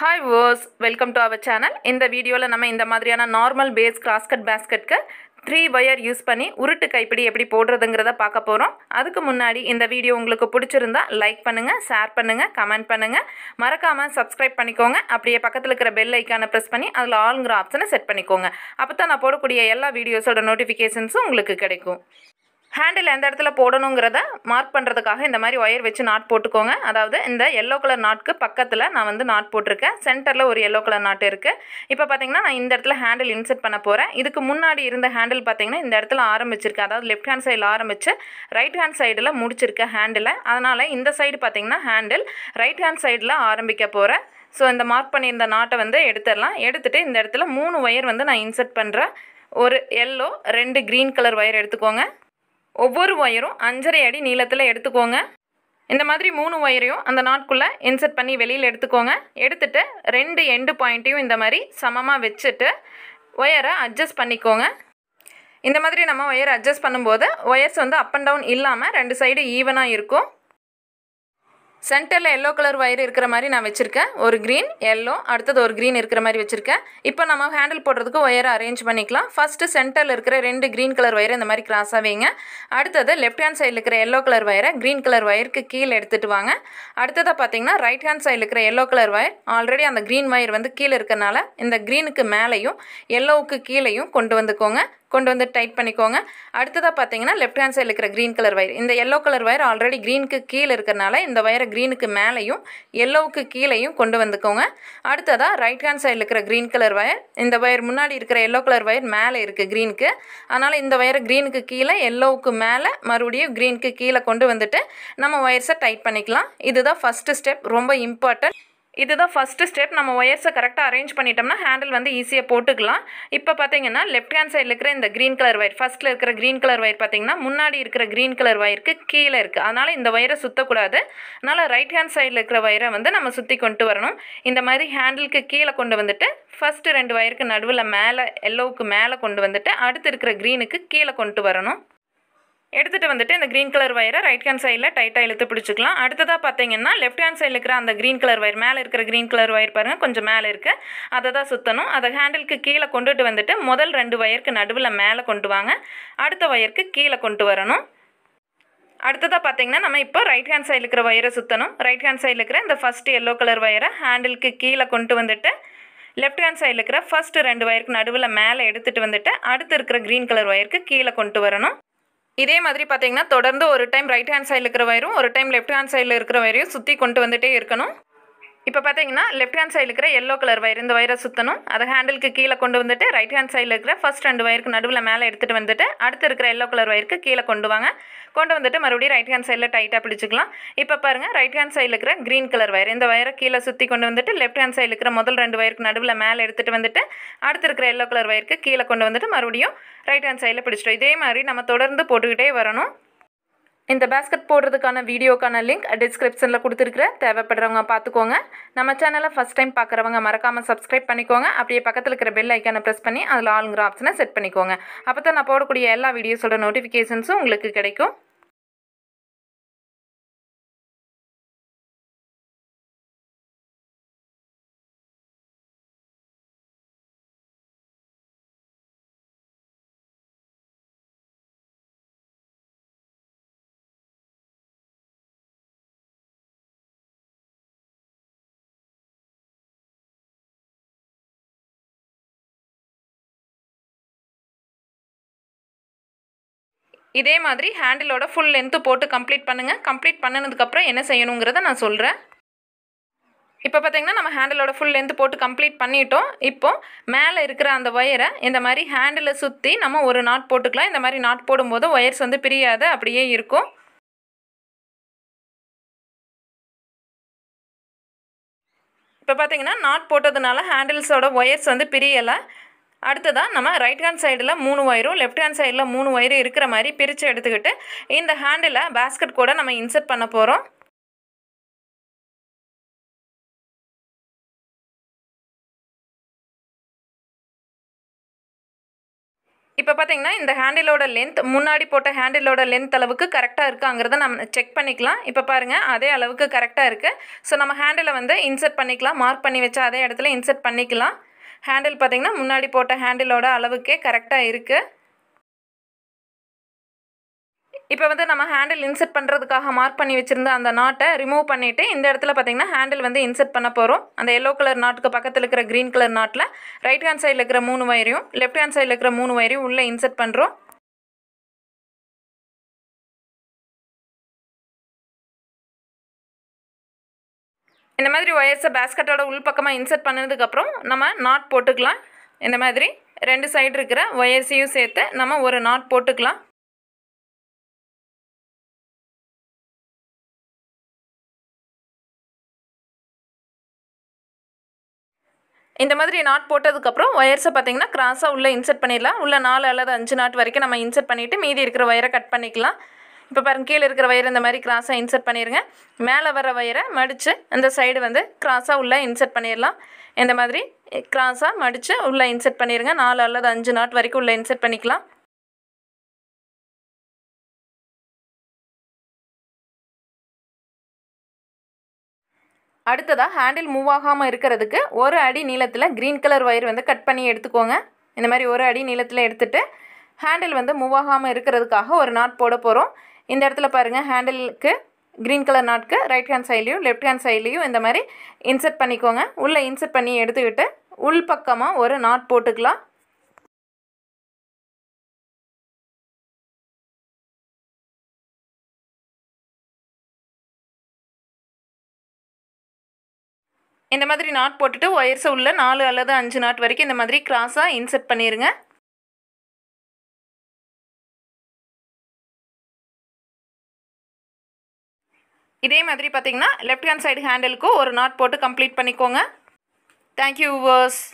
hi viewers welcome to our channel இந்த வீடியோவில் நம்ம இந்த மாதிரியான நார்மல் பேஸ் கிராஸ்கட் பேஸ்கட்க்கு த்ரீ ஒயர் யூஸ் பண்ணி உருட்டு கைப்பிடி எப்படி போடுறதுங்கிறத பார்க்க போகிறோம் அதுக்கு முன்னாடி இந்த வீடியோ உங்களுக்கு பிடிச்சிருந்தா லைக் பண்ணுங்கள் ஷேர் பண்ணுங்கள் கமெண்ட் பண்ணுங்கள் மறக்காமல் சப்ஸ்கிரைப் பண்ணிக்கோங்க அப்படியே பக்கத்தில் இருக்கிற பெல் ஐக்கானை ப்ரெஸ் பண்ணி அதில் ஆளுங்கிற ஆப்ஷனை செட் பண்ணிக்கோங்க அப்போ தான் நான் போடக்கூடிய எல்லா வீடியோஸோட நோட்டிஃபிகேஷன்ஸும் உங்களுக்கு கிடைக்கும் ஹேண்டில் எந்த இடத்துல போடணுங்கிறத மார்க் பண்ணுறதுக்காக இந்த மாதிரி ஒயர் வச்சு நாட் போட்டுக்கோங்க அதாவது இந்த எல்லோ கலர் நாட்க்கு பக்கத்தில் நான் வந்து நாட் போட்டிருக்கேன் சென்டரில் ஒரு எல்லோ கலர் நாட் இருக்குது இப்போ பார்த்தீங்கன்னா நான் இந்த இடத்துல ஹேண்டில் இன்செர்ட் பண்ண போகிறேன் இதுக்கு முன்னாடி இருந்த ஹேண்டில் பார்த்தீங்கன்னா இந்த இடத்துல ஆரம்பிச்சிருக்கு அதாவது லெஃப்ட் ஹேண்ட் சைடில் ஆரம்பித்து ரைட் ஹேண்ட் சைடில் முடிச்சிருக்கேன் ஹேண்டில் அதனால் இந்த சைடு பார்த்தீங்கன்னா ஹேண்டில் ரைட் ஹேண்ட் சைடில் ஆரம்பிக்க போகிறேன் ஸோ இந்த மார்க் பண்ணியிருந்த நாட்டை வந்து எடுத்துடலாம் எடுத்துகிட்டு இந்த இடத்துல மூணு ஒயர் வந்து நான் இன்செர்ட் பண்ணுறேன் ஒரு எல்லோ ரெண்டு க்ரீன் கலர் ஒயர் எடுத்துக்கோங்க ஒவ்வொரு ஒயரும் அஞ்சரை அடி நீளத்தில் எடுத்துக்கோங்க இந்த மாதிரி மூணு ஒயரையும் அந்த நாட்குள்ளே இன்சர்ட் பண்ணி வெளியில் எடுத்துக்கோங்க எடுத்துகிட்டு ரெண்டு எண்டு பாயிண்ட்டையும் இந்த மாதிரி சமமாக வச்சுட்டு ஒயரை அட்ஜஸ்ட் பண்ணிக்கோங்க இந்த மாதிரி நம்ம ஒயர் அட்ஜஸ்ட் பண்ணும்போது ஒயர்ஸ் வந்து அப் அண்ட் டவுன் இல்லாமல் ரெண்டு சைடு ஈவனாக இருக்கும் சென்டரில் எல்லோ கலர் ஒயர் இருக்கிற மாதிரி நான் வச்சுருக்கேன் ஒரு க்ரீன் எல்லோ அடுத்தது ஒரு க்ரீன் இருக்கிற மாதிரி வச்சுருக்கேன் இப்போ நம்ம ஹேண்டில் போடுறதுக்கு ஒயரை அரேஞ்ச் பண்ணிக்கலாம் ஃபஸ்ட்டு சென்டரில் இருக்கிற ரெண்டு க்ரீன் கலர் ஒயரை இந்த மாதிரி கிராஸாக வைங்க அடுத்தது லெஃப்ட் ஹேண்ட் சைடில் இருக்கிற எல்லோ கலர் ஒயரை க்ரீன் கலர் ஒயருக்கு கீழே எடுத்துகிட்டு வாங்க அடுத்ததாக பார்த்தீங்கன்னா ரைட் ஹேண்ட் சைடில் இருக்கிற எல்லோ கலர் ஒயர் ஆல்ரெடி அந்த க்ரீன் ஒயர் வந்து கீழே இருக்கிறனால இந்த க்ரீனுக்கு மேலேயும் எல்லோவுக்கு கீழேயும் கொண்டு வந்துக்கோங்க கொண்டு வந்து டைட் பண்ணிக்கோங்க அடுத்ததாக பார்த்தீங்கன்னா லெஃப்ட் ஹேண்ட் சைடில் இருக்கிற க்ரீன் கலர் வயர் இந்த எல்லோ கலர் வயர் ஆல்ரெடி க்ரீனுக்கு கீழே இருக்கிறனால இந்த வயரை க்ரீனுக்கு மேலேயும் எல்லோவுக்கு கீழேயும் கொண்டு வந்துக்கோங்க அடுத்ததாக ரைட் ஹேண்ட் சைடில் இருக்கிற க்ரீன் கலர் வயர் இந்த வயர் முன்னாடி இருக்கிற எல்லோ கலர் வயர் மேலே இருக்குது க்ரீனுக்கு அதனால் இந்த வயரை க்ரீனுக்கு கீழே எல்லோவுக்கு மேலே மறுபடியும் க்ரீனுக்கு கீழே கொண்டு வந்துட்டு நம்ம வயர்ஸை டைட் பண்ணிக்கலாம் இதுதான் ஃபஸ்ட்டு ஸ்டெப் ரொம்ப இம்பார்ட்டன்ட் இதுதான் ஃபஸ்ட்டு ஸ்டெப் நம்ம ஒயர்ஸை கரெக்டாக அரேஞ்ச் பண்ணிட்டோம்னா ஹேண்டில் வந்து ஈஸியாக போட்டுக்கலாம் இப்போ பார்த்தீங்கன்னா லெஃப்ட் ஹேண்ட் சைடில் இருக்கிற இந்த க்ரீன் கலர் ஒயர் ஃபஸ்ட்டில் இருக்கிற க்ரீன் கலர் ஒயர் பார்த்தீங்கன்னா முன்னாடி இருக்கிற க்ரீன் கலர் ஒயருக்கு கீழே இருக்குது அதனால் இந்த ஒயரை சுற்றக்கூடாது அதனால் ரைட் ஹேண்ட் சைடில் இருக்கிற ஒயரை வந்து நம்ம சுற்றி கொண்டு வரணும் இந்த மாதிரி ஹேண்டிலுக்கு கீழே கொண்டு வந்துட்டு ஃபஸ்ட்டு ரெண்டு ஒயருக்கு நடுவில் மேலே எல்லோவுக்கு மேலே கொண்டு வந்துட்டு அடுத்து இருக்கிற க்ரீனுக்கு கீழே கொண்டு வரணும் எடுத்துகிட்டு வந்துட்டு இந்த க்ரீன் கலர் வயரை ரைட் ஹேண்ட் சைடில் டைட்டாக இழுத்து பிடிச்சிக்கலாம் அடுத்ததாக பார்த்தீங்கன்னா லெஃப்ட் ஹேண்ட் சைடில் இருக்கிற அந்த க்ரீன் கலர் வயர் மேலே இருக்கிற க்ரீன் கலர் வயர் பாருங்கள் கொஞ்சம் மேலே இருக்குது அதை தான் சுற்றணும் அதை ஹேண்டிலுக்கு கீழே கொண்டுட்டு வந்துட்டு முதல் ரெண்டு வயருக்கு நடுவில் மேலே கொண்டு வாங்க அடுத்த வயருக்கு கீழே கொண்டு வரணும் அடுத்ததாக பார்த்தீங்கன்னா நம்ம இப்போ ரைட் ஹேண்ட் சைடில் இருக்கிற வயரை சுற்றணும் ரைட் ஹேண்ட் சைடில் இருக்கிற இந்த ஃபஸ்ட்டு எல்லோ கலர் வயரை ஹேண்டிலுக்கு கீழே கொண்டு வந்துட்டு லெஃப்ட் ஹேண்ட் சைடில் இருக்கிற ஃபஸ்ட்டு ரெண்டு வயருக்கு நடுவில் மேலே எடுத்துகிட்டு வந்துட்டு அடுத்து இருக்கிற க்ரீன் கலர் ஒயருக்கு கீழே கொண்டு வரணும் இதே மாதிரி பார்த்தீங்கன்னா தொடர்ந்து ஒரு டைம் ரைட் ஹேண்ட் சைடில் இருக்கிற வயரும் ஒரு டைம் லெஃப்ட் ஹேண்ட் சைடில் இருக்கிற வயரையும் சுற்றி கொண்டு வந்துகிட்டே இருக்கணும் இப்போ பார்த்தீங்கன்னா லெஃப்ட் ஹேண்ட் சைடில் இருக்கிற எல்லோ கலர் வயர் இந்த வயரை சுற்றணும் அதை ஹேண்டிலுக்கு கீழே கொண்டு வந்துட்டு ரைட் ஹேண்ட் சைடில் இருக்கிற ஃபஸ்ட் ரெண்டு வயருக்கு நடுவில் மேலே எடுத்துகிட்டு வந்துட்டு அடுத்து இருக்கிற எல்லோ கலர் வயருக்கு கீழே கொண்டு வாங்க கொண்டு வந்துட்டு மறுபடியும் ரைட் ஹேண்ட் சைடில் டைட்டாக பிடிச்சிக்கலாம் இப்போ பாருங்கள் ரைட் ஹேண்ட் சைடில் இருக்கிற க்ரீன் கலர் வயர் இந்த வயரை கீழே சுற்றி கொண்டு வந்துட்டு லெஃப்ட் ஹேண்ட் சைடில் இருக்கிற முதல் ரெண்டு வயருக்கு நடுவில் மேலே எடுத்துகிட்டு வந்துட்டு அடுத்து இருக்கிற எல்லோ கலர் வயருக்கு கீழே கொண்டு வந்துட்டு மறுபடியும் ரைட் ஹேண்ட் சைடில் பிடிச்சிட்டோம் இதே மாதிரி நம்ம தொடர்ந்து போட்டுக்கிட்டே வரணும் இந்த பேஸ்கட் போடுறதுக்கான வீடியோக்கான லிங்க் டிஸ்கிரிப்ஷனில் கொடுத்துருக்குற தேவைப்படுறவங்க பார்த்துக்கோங்க நம்ம சேனலை ஃபஸ்ட் டைம் பார்க்குறவங்க மறக்காமல் சப்ஸ்கிரைப் பண்ணிக்கோங்க அப்படியே பக்கத்தில் இருக்கிற பெல் ஐக்கானை ப்ரெஸ் பண்ணி அதில் ஆளுங்கிற ஆப்ஷனை செட் பண்ணிக்கோங்க அப்போ தான் நான் போடக்கூடிய எல்லா வீடியோஸோட நோட்டிஃபிகேஷன்ஸும் உங்களுக்கு கிடைக்கும் இதே மாதிரி ஹேண்டிலோட ஃபுல் லென்த்து போட்டு கம்ப்ளீட் பண்ணுங்கள் கம்ப்ளீட் பண்ணினதுக்கப்புறம் என்ன செய்யணுங்கிறத நான் சொல்கிறேன் இப்போ பார்த்திங்கன்னா நம்ம ஹேண்டிலோட ஃபுல் லென்த்து போட்டு கம்ப்ளீட் பண்ணிட்டோம் இப்போது மேலே இருக்கிற அந்த ஒயரை இந்த மாதிரி ஹேண்டிலை சுற்றி நம்ம ஒரு நாட் போட்டுக்கலாம் இந்த மாதிரி நாட் போடும்போது ஒயர்ஸ் வந்து பிரியாது அப்படியே இருக்கும் இப்போ பார்த்தீங்கன்னா நாட் போட்டதுனால ஹேண்டில்ஸோட ஒயர்ஸ் வந்து பிரியலை அடுத்ததாக நம்ம ரைட் ஹேண்ட் சைடில் மூணு ஒயரும் லெஃப்ட் ஹேண்ட் சைடில் மூணு ஒயரும் இருக்கிற மாதிரி பிரித்து எடுத்துக்கிட்டு இந்த ஹேண்டில் பேஸ்கெட் கூட நம்ம இன்சர்ட் பண்ண போகிறோம் இப்போ பார்த்தீங்கன்னா இந்த ஹேண்டிலோட லென்த் முன்னாடி போட்ட ஹேண்டிலோட லென்த் அளவுக்கு கரெக்டாக இருக்காங்கிறத நம்ம செக் பண்ணிக்கலாம் இப்போ பாருங்கள் அதே அளவுக்கு கரெக்டாக இருக்குது ஸோ நம்ம ஹேண்டிலை வந்து இன்சர்ட் பண்ணிக்கலாம் மார்க் பண்ணி வச்சா அதே இடத்துல இன்சர்ட் பண்ணிக்கலாம் ஹேண்டில் பார்த்திங்கன்னா முன்னாடி போட்ட ஹேண்டிலோட அளவுக்கே கரெக்டாக இருக்குது இப்போ வந்து நம்ம ஹேண்டில் இன்செர்ட் பண்ணுறதுக்காக மார்க் பண்ணி வச்சுருந்த அந்த நாட்டை ரிமூவ் பண்ணிவிட்டு இந்த இடத்துல பார்த்திங்கன்னா ஹேண்டில் வந்து இன்செர்ட் பண்ண போகிறோம் அந்த எல்லோ கலர் நாட்டுக்கு பக்கத்தில் இருக்கிற க்ரீன் கலர் நாட்டில் ரைட் ஹேண்ட் சைடில் இருக்கிற மூணு வயரையும் லெஃப்ட் ஹேண்ட் சைடில் இருக்கிற மூணு வயரையும் உள்ளே இன்செர்ட் பண்ணுறோம் இந்த மாதிரி ஒயர்ஸை பேஸ்கட்டோட உள்பக்கமாக இன்சர்ட் பண்ணதுக்கப்புறம் நம்ம நாட் போட்டுக்கலாம் இந்த மாதிரி ரெண்டு சைடு இருக்கிற ஒயர்ஸையும் சேர்த்து நம்ம ஒரு நாட் போட்டுக்கலாம் இந்த மாதிரி நாட் போட்டதுக்கப்புறம் ஒயர்ஸை பார்த்தீங்கன்னா கிராஸாக உள்ளே இன்சர்ட் பண்ணிடலாம் உள்ளே நாலு அல்லது அஞ்சு நாட் வரைக்கும் நம்ம இன்சர்ட் பண்ணிவிட்டு மீதி இருக்கிற ஒயரை கட் பண்ணிக்கலாம் இப்போ பாருங்க கீழே இருக்கிற வயிறு இந்த மாதிரி கிராஸாக இன்சர்ட் பண்ணிடுங்க மேலே வர வயரை மடித்து இந்த சைடு வந்து கிராஸாக உள்ளே இன்சர்ட் பண்ணிடலாம் இந்த மாதிரி கிராஸாக மடித்து உள்ளே இன்சர்ட் பண்ணிடுங்க நாலு அல்லது அஞ்சு நாட் வரைக்கும் உள்ளே இன்சர்ட் பண்ணிக்கலாம் அடுத்ததாக ஹேண்டில் மூவ் ஆகாமல் இருக்கிறதுக்கு ஒரு அடி நீளத்தில் க்ரீன் கலர் ஒயர் வந்து கட் பண்ணி எடுத்துக்கோங்க இந்த மாதிரி ஒரு அடி நீளத்தில் எடுத்துகிட்டு ஹேண்டில் வந்து மூவ் ஆகாமல் இருக்கிறதுக்காக ஒரு நாட் போட போகிறோம் இந்த இடத்துல பாருங்கள் ஹேண்டிலுக்கு க்ரீன் கலர் நாட்க்கு ரைட் ஹேண்ட் சைட்லேயும் லெஃப்ட் ஹேண்ட் சைட்லேயும் இந்த மாதிரி இன்சர்ட் பண்ணிக்கோங்க உள்ளே இன்சர்ட் பண்ணி எடுத்துக்கிட்டு உள் பக்கமாக ஒரு நாட் போட்டுக்கலாம் இந்த மாதிரி நாட் போட்டுட்டு ஒயர்ஸை உள்ள நாலு அல்லது அஞ்சு நாட் வரைக்கும் இந்த மாதிரி கிராஸாக இன்செட் பண்ணிடுங்க இதே மாதிரி பார்த்தீங்கன்னா லெஃப்ட் ஹேண்ட் சைடு ஹேண்டிலுக்கும் ஒரு நாட் போட்டு கம்ப்ளீட் பண்ணிக்கோங்க தேங்க்யூ வர்ஸ்